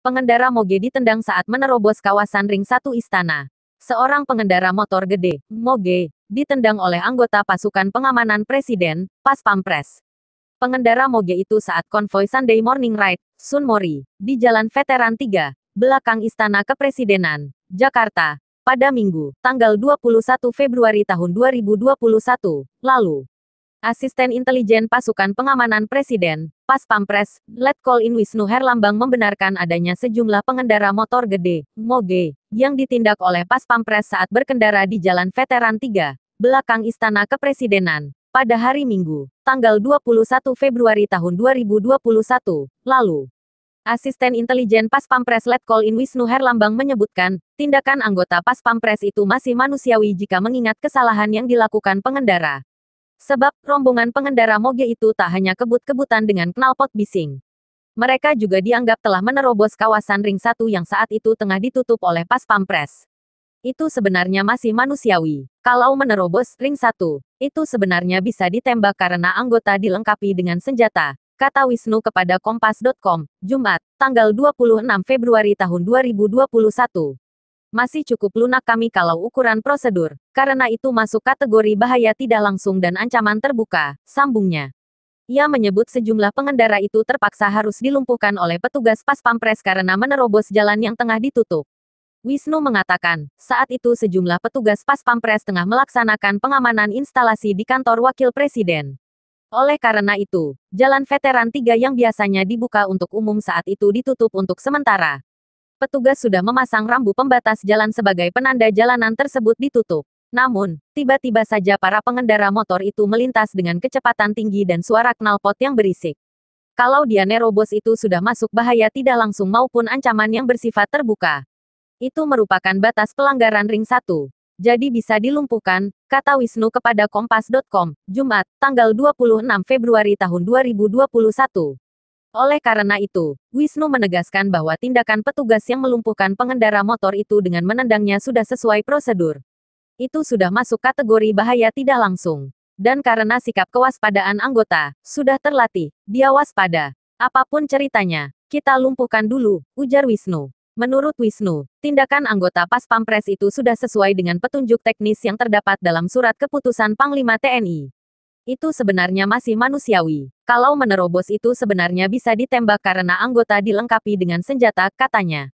Pengendara Moge ditendang saat menerobos kawasan ring satu istana. Seorang pengendara motor gede, Moge, ditendang oleh anggota pasukan pengamanan presiden, Pas Pampres. Pengendara Moge itu saat konvoi Sunday Morning Ride, Sunmori, di Jalan Veteran 3, belakang Istana Kepresidenan, Jakarta, pada Minggu, tanggal 21 Februari tahun 2021, lalu. Asisten Intelijen Pasukan Pengamanan Presiden, Pas Pampres, Letkol In Wisnu Herlambang membenarkan adanya sejumlah pengendara motor gede, moge, yang ditindak oleh Pas Pampres saat berkendara di Jalan Veteran 3, belakang Istana Kepresidenan, pada hari Minggu, tanggal 21 Februari tahun 2021, lalu. Asisten Intelijen Pas Pampres Letkol In Wisnu Herlambang menyebutkan, tindakan anggota Pas Pampres itu masih manusiawi jika mengingat kesalahan yang dilakukan pengendara Sebab, rombongan pengendara moge itu tak hanya kebut-kebutan dengan knalpot bising. Mereka juga dianggap telah menerobos kawasan ring satu yang saat itu tengah ditutup oleh pas pampres. Itu sebenarnya masih manusiawi. Kalau menerobos ring satu, itu sebenarnya bisa ditembak karena anggota dilengkapi dengan senjata, kata Wisnu kepada Kompas.com, Jumat, tanggal 26 Februari tahun 2021. Masih cukup lunak kami kalau ukuran prosedur, karena itu masuk kategori bahaya tidak langsung dan ancaman terbuka, sambungnya. Ia menyebut sejumlah pengendara itu terpaksa harus dilumpuhkan oleh petugas pas pampres karena menerobos jalan yang tengah ditutup. Wisnu mengatakan, saat itu sejumlah petugas pas pampres tengah melaksanakan pengamanan instalasi di kantor wakil presiden. Oleh karena itu, jalan veteran 3 yang biasanya dibuka untuk umum saat itu ditutup untuk sementara. Petugas sudah memasang rambu pembatas jalan sebagai penanda jalanan tersebut ditutup. Namun, tiba-tiba saja para pengendara motor itu melintas dengan kecepatan tinggi dan suara knalpot yang berisik. Kalau dia nerobos itu sudah masuk bahaya tidak langsung maupun ancaman yang bersifat terbuka. Itu merupakan batas pelanggaran ring 1. Jadi bisa dilumpuhkan, kata Wisnu kepada kompas.com, Jumat, tanggal 26 Februari tahun 2021. Oleh karena itu, Wisnu menegaskan bahwa tindakan petugas yang melumpuhkan pengendara motor itu dengan menendangnya sudah sesuai prosedur itu sudah masuk kategori bahaya tidak langsung. Dan karena sikap kewaspadaan anggota sudah terlatih, dia waspada. Apapun ceritanya, kita lumpuhkan dulu, ujar Wisnu. Menurut Wisnu, tindakan anggota Pas Pampres itu sudah sesuai dengan petunjuk teknis yang terdapat dalam surat keputusan Panglima TNI. Itu sebenarnya masih manusiawi. Kalau menerobos itu sebenarnya bisa ditembak karena anggota dilengkapi dengan senjata, katanya.